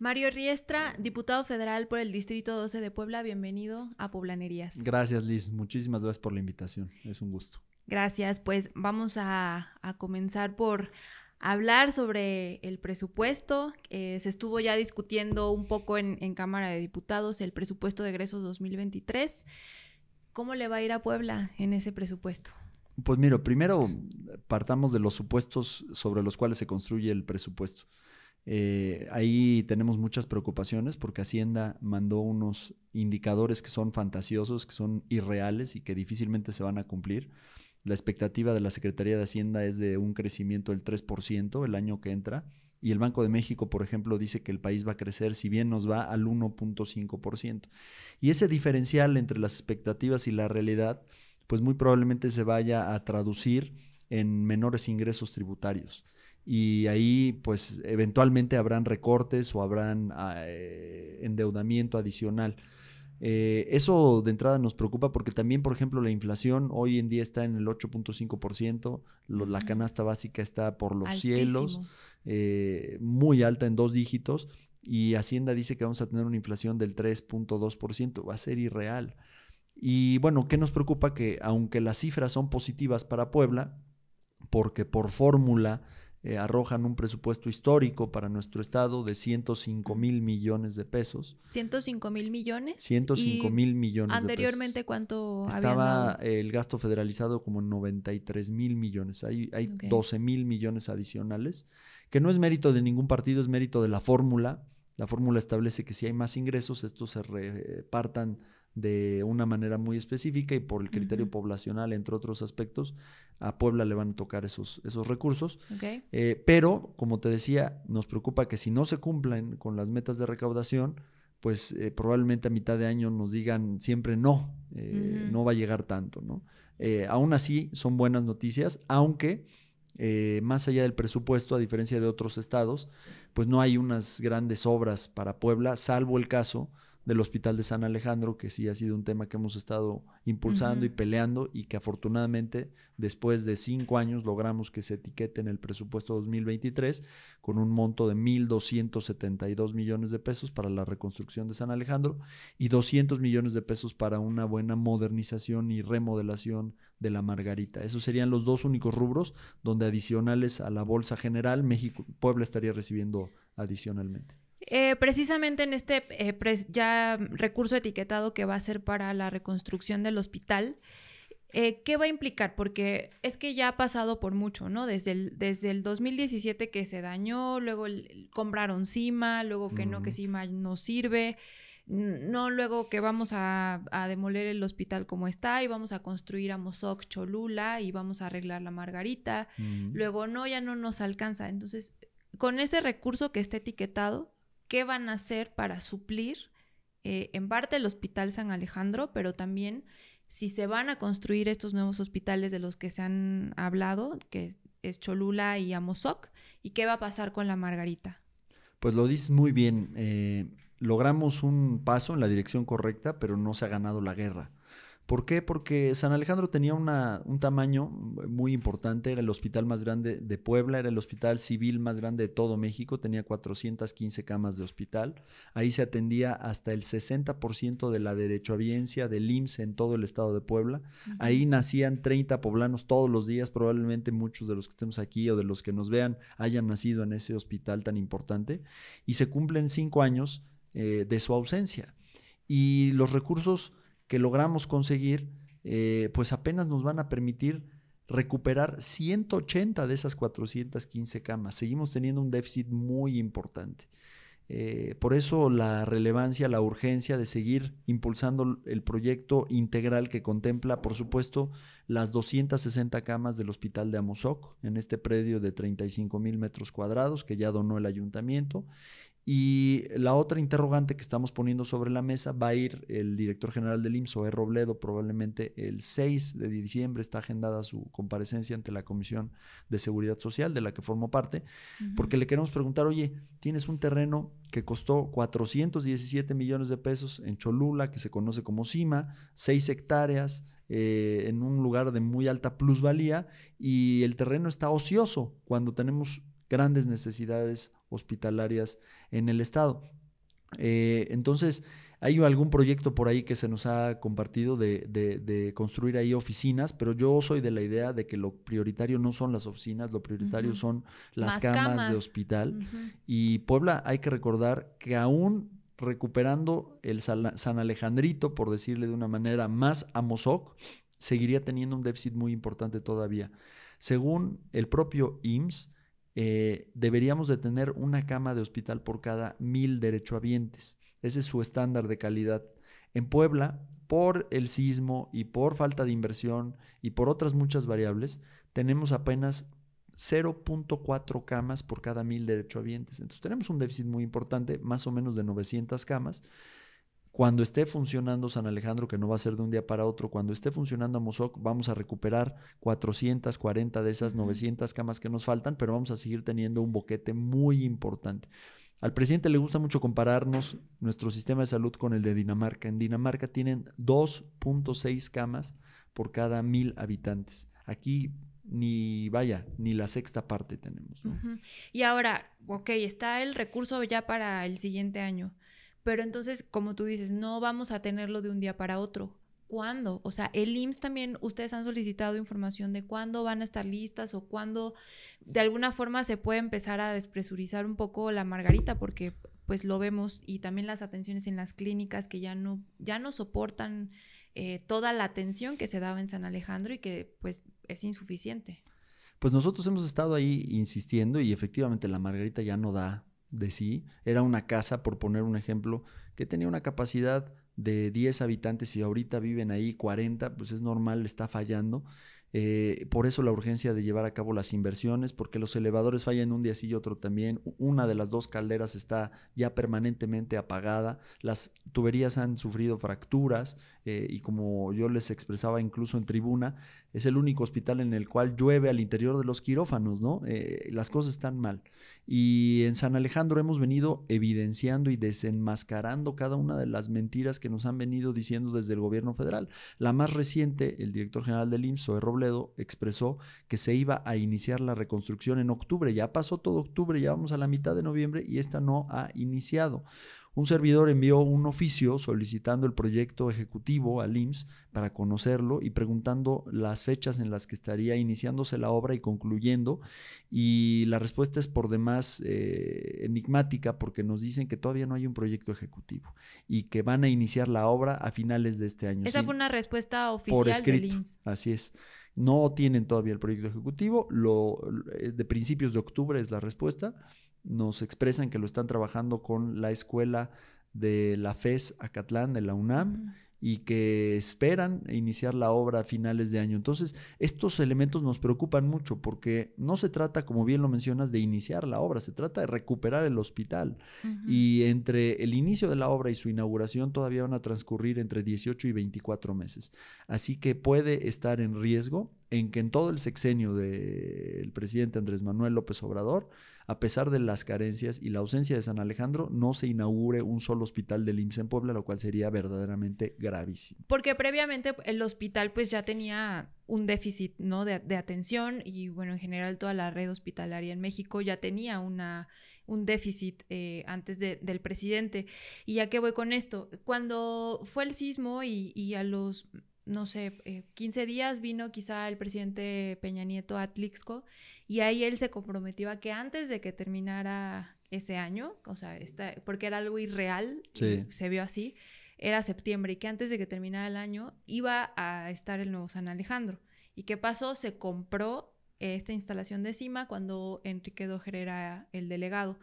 Mario Riestra, diputado federal por el Distrito 12 de Puebla, bienvenido a Poblanerías. Gracias, Liz. Muchísimas gracias por la invitación. Es un gusto. Gracias. Pues vamos a, comenzar por hablar sobre el presupuesto. Eh, se estuvo ya discutiendo un poco en, en Cámara de Diputados el presupuesto de egresos 2023. ¿Cómo le va a ir a Puebla en ese presupuesto? Pues mira, primero eh, partamos de los supuestos sobre los cuales se construye el presupuesto. Eh, ahí tenemos muchas preocupaciones porque Hacienda mandó unos indicadores que son fantasiosos, que son irreales y que difícilmente se van a cumplir. La expectativa de la Secretaría de Hacienda es de un crecimiento del 3% el año que entra y el Banco de México, por ejemplo, dice que el país va a crecer si bien nos va al 1.5%. Y ese diferencial entre las expectativas y la realidad, pues muy probablemente se vaya a traducir en menores ingresos tributarios y ahí pues eventualmente habrán recortes o habrán ah, eh, endeudamiento adicional. Eh, eso de entrada nos preocupa porque también, por ejemplo, la inflación hoy en día está en el 8.5%, la canasta básica está por los cielos, eh, muy alta en dos dígitos, y Hacienda dice que vamos a tener una inflación del 3.2%, va a ser irreal. Y bueno, ¿qué nos preocupa? Que aunque las cifras son positivas para Puebla, porque por fórmula eh, arrojan un presupuesto histórico para nuestro Estado de 105 mil millones de pesos. ¿105 mil millones? 105 mil millones. ¿Anteriormente de pesos. cuánto Estaba habían el gasto federalizado como 93 mil millones. Hay, hay 12 mil millones adicionales, que no es mérito de ningún partido, es mérito de la fórmula. La fórmula establece que si hay más ingresos, estos se repartan de una manera muy específica y por el criterio poblacional, entre otros aspectos, a Puebla le van a tocar esos, esos recursos. Eh, pero, como te decía, nos preocupa que si no se cumplen con las metas de recaudación, pues eh, probablemente a mitad de año nos digan siempre no, eh, no va a llegar tanto, ¿no? aún así, son buenas noticias, aunque... más allá del presupuesto, a diferencia de otros estados, pues no hay unas grandes obras para Puebla, salvo el caso del Hospital de San Alejandro, que sí ha sido un tema que hemos estado impulsando y peleando y que afortunadamente después de cinco años logramos que se etiquete en el presupuesto 2023 con un monto de 1.272 millones de pesos para la reconstrucción de San Alejandro y 200 millones de pesos para una buena modernización y remodelación de la Margarita. Esos serían los dos únicos rubros donde adicionales a la Bolsa General, México, Puebla estaría recibiendo adicionalmente. Eh, precisamente en este eh, ya recurso etiquetado que va a ser para la reconstrucción del hospital, eh, ¿qué va a implicar? Porque es que ya ha pasado por mucho, ¿no? Desde el, desde el 2017 que se dañó, luego compraron cima, luego que no, que cima no sirve, no luego que vamos a, demoler el hospital como está y vamos a construir a Mozoc Cholula y vamos a arreglar la Margarita, luego no, ya no nos alcanza. Entonces, con ese recurso que está etiquetado, qué van a hacer para suplir eh, en parte el Hospital San Alejandro, pero también si se van a construir estos nuevos hospitales de los que se han hablado, que es Cholula y Amozoc, y qué va a pasar con la Margarita. Pues lo dices muy bien. Eh, logramos un paso en la dirección correcta, pero no se ha ganado la guerra. ¿Por qué? Porque San Alejandro tenía un tamaño muy importante, era el hospital más grande de Puebla, era el hospital civil más grande de todo México, tenía 415 camas de hospital. Ahí se atendía hasta el 60% de la derechohabiencia del IMSS e en todo el estado de Puebla. Ahí nacían 30 poblanos todos los días, probablemente muchos de los que estemos aquí o de los que nos vean hayan nacido en ese hospital tan importante. Y se cumplen cinco años eh, de su ausencia. Y los recursos que logramos conseguir, eh, pues apenas nos van a permitir recuperar 180 de esas 415 camas. Seguimos teniendo un déficit muy importante. Eh, por eso la relevancia, la urgencia de seguir impulsando el proyecto integral que contempla, por supuesto, las 260 camas del hospital de Amozoc en este predio de 35 mil metros cuadrados que ya donó el ayuntamiento y la otra interrogante que estamos poniendo sobre la mesa va a ir el director general del IMSO, E. Robledo, probablemente el 6 de diciembre está agendada su comparecencia ante la Comisión de Seguridad Social, de la que formo parte, porque le queremos preguntar, oye, tienes un terreno que costó 417 millones de pesos en Cholula, que se conoce como CIMA, 6 hectáreas, eh, en un lugar de muy alta plusvalía y el terreno está ocioso cuando tenemos grandes necesidades hospitalarias en el estado. Eh, entonces, hay algún proyecto por ahí que se nos ha compartido de, construir ahí oficinas, pero yo soy de la idea de que lo prioritario no son las oficinas, lo prioritario son las camas, de hospital. Y Puebla, hay que recordar que aún recuperando el San Alejandrito, por decirle de una manera más a Mozoc, seguiría teniendo un déficit muy importante todavía. Según el propio IMSS, eh, deberíamos de tener una cama de hospital por cada mil derechohabientes. Ese es su estándar de calidad. En Puebla, por el sismo y por falta de inversión y por otras muchas variables, tenemos apenas 0.4 camas por cada mil derechohabientes. Entonces tenemos un déficit muy importante, más o menos de 900 camas. Cuando esté funcionando San Alejandro, que no va a ser de un día para otro, cuando esté funcionando Mosoc, vamos a recuperar 440 de esas 900 camas que nos faltan, pero vamos a seguir teniendo un boquete muy importante. Al presidente le gusta mucho compararnos nuestro sistema de salud con el de Dinamarca. En Dinamarca tienen 2.6 camas por cada mil habitantes. Aquí ni vaya, ni la sexta parte tenemos. Y ahora, ok, está el recurso ya para el siguiente año. Pero entonces, como tú dices, no vamos a tenerlo de un día para otro. ¿Cuándo? O sea, el IMSS también, ustedes han solicitado información de cuándo van a estar listas o cuándo de alguna forma se puede empezar a despresurizar un poco la margarita, porque pues lo vemos y también las atenciones en las clínicas que ya no, ya no soportan eh, toda la atención que se daba en San Alejandro y que pues es insuficiente. Pues nosotros hemos estado ahí insistiendo y efectivamente la Margarita ya no da de sí. Era una casa, por poner un ejemplo, que tenía una capacidad de 10 habitantes y ahorita viven ahí 40, pues es normal, está fallando. Eh, por eso la urgencia de llevar a cabo las inversiones, porque los elevadores fallan un día sí y otro también. Una de las dos calderas está ya permanentemente apagada. Las tuberías han sufrido fracturas eh, y como yo les expresaba incluso en tribuna, es el único hospital en el cual llueve al interior de los quirófanos, ¿no? Eh, las cosas están mal. Y en San Alejandro hemos venido evidenciando y desenmascarando cada una de las mentiras que nos han venido diciendo desde el gobierno federal. La más reciente, el director general del IMSS, Zoe Robledo, expresó que se iba a iniciar la reconstrucción en octubre. Ya pasó todo octubre, ya vamos a la mitad de noviembre y esta no ha iniciado un servidor envió un oficio solicitando el proyecto ejecutivo al IMSS para conocerlo y preguntando las fechas en las que estaría iniciándose la obra y concluyendo. Y la respuesta es por demás eh, enigmática porque nos dicen que todavía no hay un proyecto ejecutivo y que van a iniciar la obra a finales de este año. Esa fue una respuesta oficial por escrito, Así es. No tienen todavía el proyecto ejecutivo, lo, eh, de principios de octubre es la respuesta nos expresan que lo están trabajando con la escuela de la FES Acatlán de la UNAM y que esperan iniciar la obra a finales de año. Entonces, estos elementos nos preocupan mucho porque no se trata, como bien lo mencionas, de iniciar la obra, se trata de recuperar el hospital. Y entre el inicio de la obra y su inauguración todavía van a transcurrir entre 18 y 24 meses. Así que puede estar en riesgo en que en todo el sexenio del presidente Andrés Manuel López Obrador, a pesar de las carencias y la ausencia de San Alejandro, no se inaugure un solo hospital del IMSS e en Puebla, lo cual sería verdaderamente gravísimo. Porque previamente eh, el hospital pues ya tenía un déficit ¿no? de, atención y bueno, en general toda la red hospitalaria en México ya tenía una, un déficit eh, antes del presidente. ¿Y a qué voy con esto? Cuando fue el sismo y, y a los no sé, 15 eh, días vino quizá el presidente Peña Nieto a Atlixco y ahí él se comprometió a que antes de que terminara ese año, o sea, porque era algo irreal, se vio así, era septiembre y que antes de que terminara el año iba a estar el nuevo San Alejandro. ¿Y qué pasó? Se compró esta instalación de cima cuando Enrique Doger era el delegado.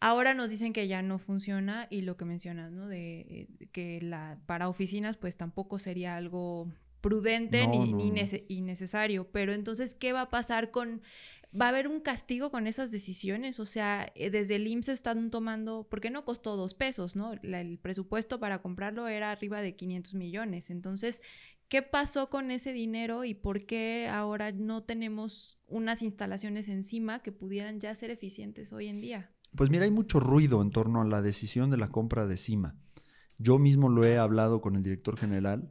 Ahora nos dicen que ya no funciona y lo que mencionas, ¿no? De, eh, que la, para oficinas pues tampoco sería algo prudente ni, necesario. Pero entonces, ¿qué va a pasar con... ¿Va a haber un castigo con esas decisiones? O sea, eh, desde el IMSS están tomando, ¿por qué no costó dos pesos, ¿no? el presupuesto para comprarlo era arriba de 500 millones. Entonces, ¿qué pasó con ese dinero y por qué ahora no tenemos unas instalaciones encima que pudieran ya ser eficientes hoy en día? Pues mira, hay mucho ruido en torno a la decisión de la compra de Cima. Yo mismo lo he hablado con el director general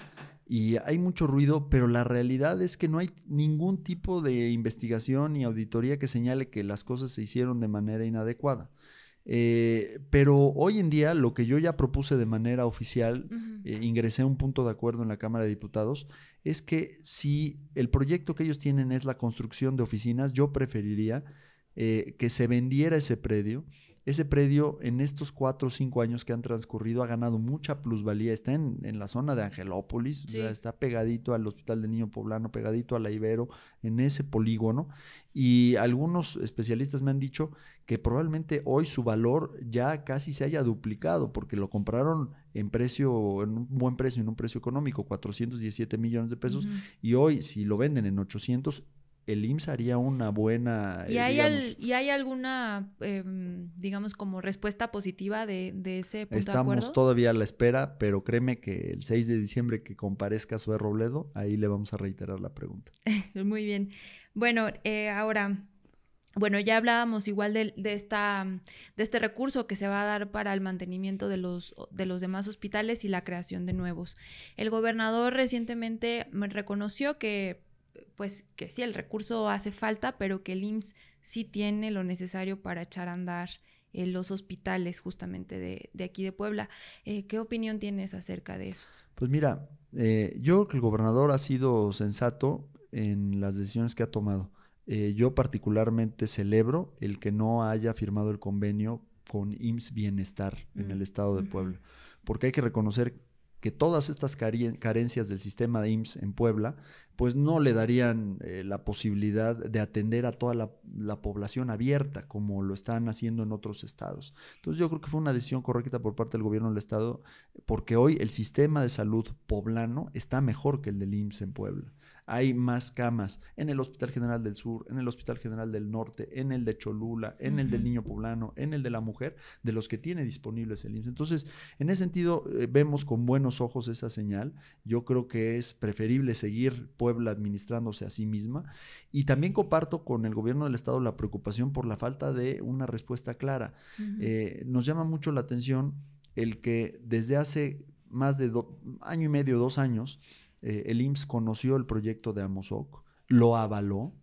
y hay mucho ruido, pero la realidad es que no hay ningún tipo de investigación y auditoría que señale que las cosas se hicieron de manera inadecuada. Eh, pero hoy en día lo que yo ya propuse de manera oficial, eh, ingresé un punto de acuerdo en la Cámara de Diputados, es que si el proyecto que ellos tienen es la construcción de oficinas, yo preferiría eh, que se vendiera ese predio. Ese predio en estos cuatro o cinco años que han transcurrido ha ganado mucha plusvalía. Está en, la zona de Angelópolis, está pegadito al Hospital del Niño Poblano, pegadito a la Ibero, en ese polígono. Y algunos especialistas me han dicho que probablemente hoy su valor ya casi se haya duplicado, porque lo compraron en precio, en un buen precio, en un precio económico, 417 millones de pesos, y hoy si lo venden en 800, el IMSS haría una buena... ¿Y, eh, hay, alguna, em, digamos, como respuesta positiva de, ese punto Estamos de acuerdo? todavía a la espera, pero créeme que el 6 de diciembre que comparezca Sue Robledo, ahí le vamos a reiterar la pregunta. Muy bien. Bueno, eh, ahora... Bueno, ya hablábamos igual de, esta, de este recurso que se va a dar para el mantenimiento de los, de los demás hospitales y la creación de nuevos. El gobernador recientemente reconoció que pues que sí, el recurso hace falta, pero que el IMSS sí tiene lo necesario para echar a andar eh, los hospitales justamente de, aquí de Puebla. Eh, ¿Qué opinión tienes acerca de eso? Pues mira, eh, yo creo que el gobernador ha sido sensato en las decisiones que ha tomado. yo particularmente celebro el que no haya firmado el convenio con IMSS Bienestar en mm. el estado de Puebla, porque hay que reconocer todas estas carencias del sistema de IMSS en Puebla, pues no le darían eh, la posibilidad de atender a toda la, la, población abierta, como lo están haciendo en otros estados. Entonces yo creo que fue una decisión correcta por parte del gobierno del estado, porque hoy el sistema de salud poblano está mejor que el del IMSS en Puebla hay más camas en el Hospital General del Sur, en el Hospital General del Norte, en el de Cholula, en el del Niño Poblano, en el de la Mujer, de los que tiene disponibles el IMSS. Entonces, en ese sentido, eh, vemos con buenos ojos esa señal. Yo creo que es preferible seguir Puebla administrándose a sí misma. Y también comparto con el gobierno del Estado la preocupación por la falta de una respuesta clara. Eh, nos llama mucho la atención el que desde hace más de año y medio, dos años, eh, el IMSS conoció el proyecto de Amozoc, lo avaló,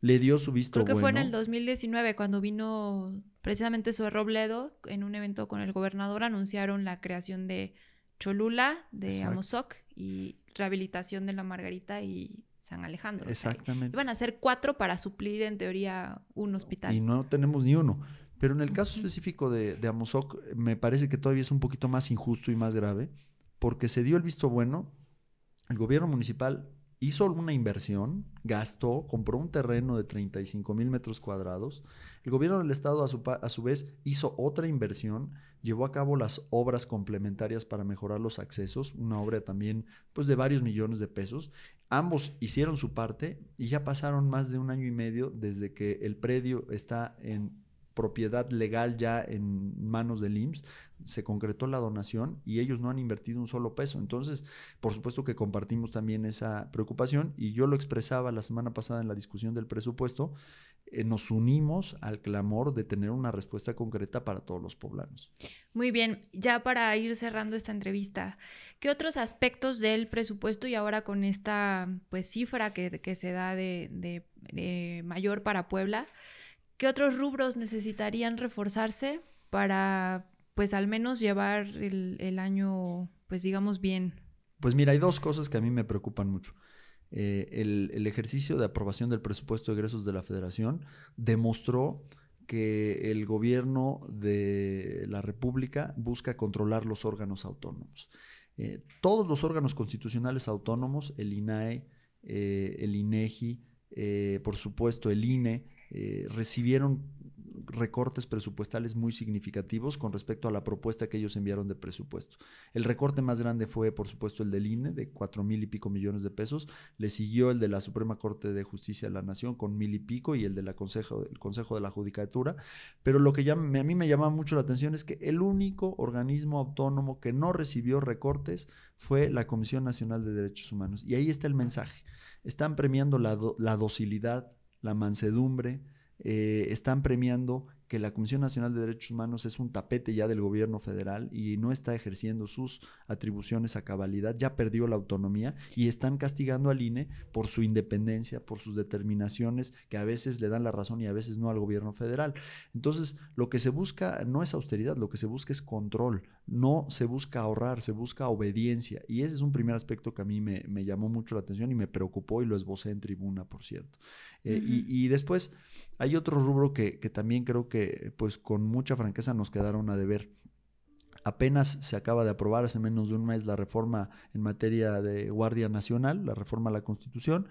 le dio su visto Creo que fue en el 2019 cuando vino precisamente su Robledo en un evento con el gobernador anunciaron la creación de Cholula, de Amozoc y rehabilitación de la Margarita y San Alejandro. Exactamente. Van iban a ser cuatro para suplir en teoría un hospital. Y no tenemos ni uno. Pero en el caso específico de, de Amozoc, me parece que todavía es un poquito más injusto y más grave, porque se dio el visto bueno el gobierno municipal hizo una inversión, gastó, compró un terreno de 35 mil metros cuadrados. El gobierno del estado a su, a su, vez hizo otra inversión, llevó a cabo las obras complementarias para mejorar los accesos, una obra también pues, de varios millones de pesos. Ambos hicieron su parte y ya pasaron más de un año y medio desde que el predio está en propiedad legal ya en manos del IMSS, se concretó la donación y ellos no han invertido un solo peso. Entonces, por supuesto que compartimos también esa preocupación y yo lo expresaba la semana pasada en la discusión del presupuesto, eh, nos unimos al clamor de tener una respuesta concreta para todos los poblanos. Muy bien, ya para ir cerrando esta entrevista, ¿qué otros aspectos del presupuesto y ahora con esta pues cifra que, se da de eh, mayor para Puebla? ¿Qué otros rubros necesitarían reforzarse para, pues, al menos llevar el, año, pues, digamos, bien? Pues mira, hay dos cosas que a mí me preocupan mucho. Eh, el, ejercicio de aprobación del presupuesto de egresos de la federación demostró que el gobierno de la República busca controlar los órganos autónomos. Eh, todos los órganos constitucionales autónomos, el INAE, eh, el INEGI, por supuesto el INE, eh, recibieron recortes presupuestales muy significativos con respecto a la propuesta que ellos enviaron de presupuesto. El recorte más grande fue, por supuesto, el del INE, de cuatro mil y pico millones de pesos. Le siguió el de la Suprema Corte de Justicia de la Nación con mil y pico y el del Consejo, de la Judicatura. Pero lo que a mí me llama mucho la atención es que el único organismo autónomo que no recibió recortes fue la Comisión Nacional de Derechos Humanos. Y ahí está el mensaje. Están premiando la docilidad la mansedumbre, eh, están premiando que la Comisión Nacional de Derechos Humanos es un tapete ya del gobierno federal y no está ejerciendo sus atribuciones a cabalidad, ya perdió la autonomía y están castigando al INE por su independencia, por sus determinaciones que a veces le dan la razón y a veces no al gobierno federal. Entonces, lo que se busca no es austeridad, lo que se busca es control, no se busca ahorrar, se busca obediencia y ese es un primer aspecto que a mí me, llamó mucho la atención y me preocupó y lo esbocé en tribuna, por cierto. Eh, y después, hay otro rubro que, también creo que, pues con mucha franqueza, nos quedaron a deber apenas se acaba de aprobar hace menos de un mes la reforma en materia de Guardia Nacional, la reforma a la Constitución,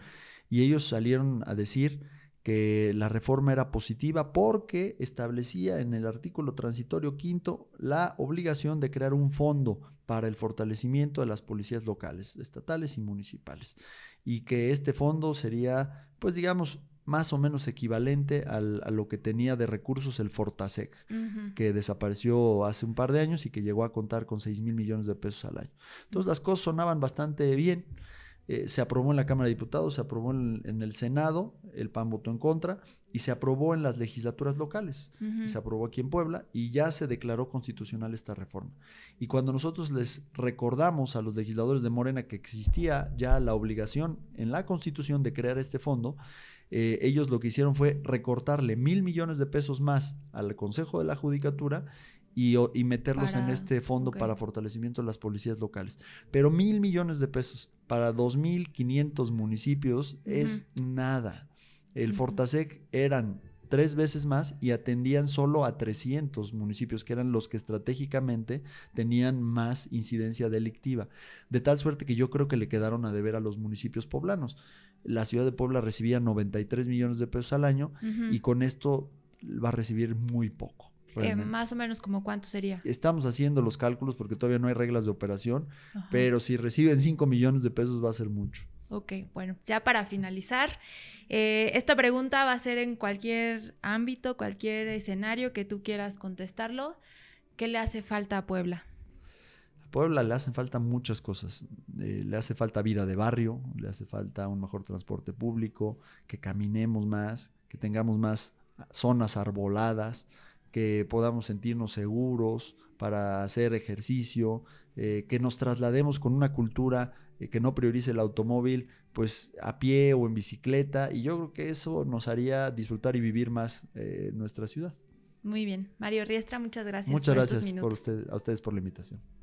y ellos salieron a decir que la reforma era positiva porque establecía en el artículo transitorio quinto la obligación de crear un fondo para el fortalecimiento de las policías locales, estatales y municipales, y que este fondo sería, pues digamos, más o menos equivalente a lo que tenía de recursos el Fortasec, que desapareció hace un par de años y que llegó a contar con 6 mil millones de pesos al año. Entonces las cosas sonaban bastante bien. Eh, se aprobó en la Cámara de Diputados, se aprobó en, el Senado, el PAN votó en contra y se aprobó en las legislaturas locales, se aprobó aquí en Puebla y ya se declaró constitucional esta reforma. Y cuando nosotros les recordamos a los legisladores de Morena que existía ya la obligación en la Constitución de crear este fondo, eh, ellos lo que hicieron fue recortarle mil millones de pesos más al Consejo de la Judicatura y, meterlos en este fondo para fortalecimiento de las policías locales. Pero mil millones de pesos para 2.500 municipios es nada. El Fortasec eran tres veces más y atendían solo a 300 municipios, que eran los que estratégicamente tenían más incidencia delictiva. De tal suerte que yo creo que le quedaron a deber a los municipios poblanos. La ciudad de Puebla recibía 93 millones de pesos al año y con esto va a recibir muy poco. más o menos como cuánto sería. Estamos haciendo los cálculos porque todavía no hay reglas de operación, pero si reciben 5 millones de pesos va a ser mucho. Ok, bueno, ya para finalizar, eh, esta pregunta va a ser en cualquier ámbito, cualquier escenario que tú quieras contestarlo. ¿Qué le hace falta a Puebla? A Puebla le hacen falta muchas cosas. Eh, le hace falta vida de barrio, le hace falta un mejor transporte público, que caminemos más, que tengamos más zonas arboladas, que podamos sentirnos seguros para hacer ejercicio, eh, que nos traslademos con una cultura eh, que no priorice el automóvil, pues a pie o en bicicleta. Y yo creo que eso nos haría disfrutar y vivir más eh, nuestra ciudad. Muy bien. Mario Riestra, muchas gracias. Muchas gracias usted, a ustedes por la invitación.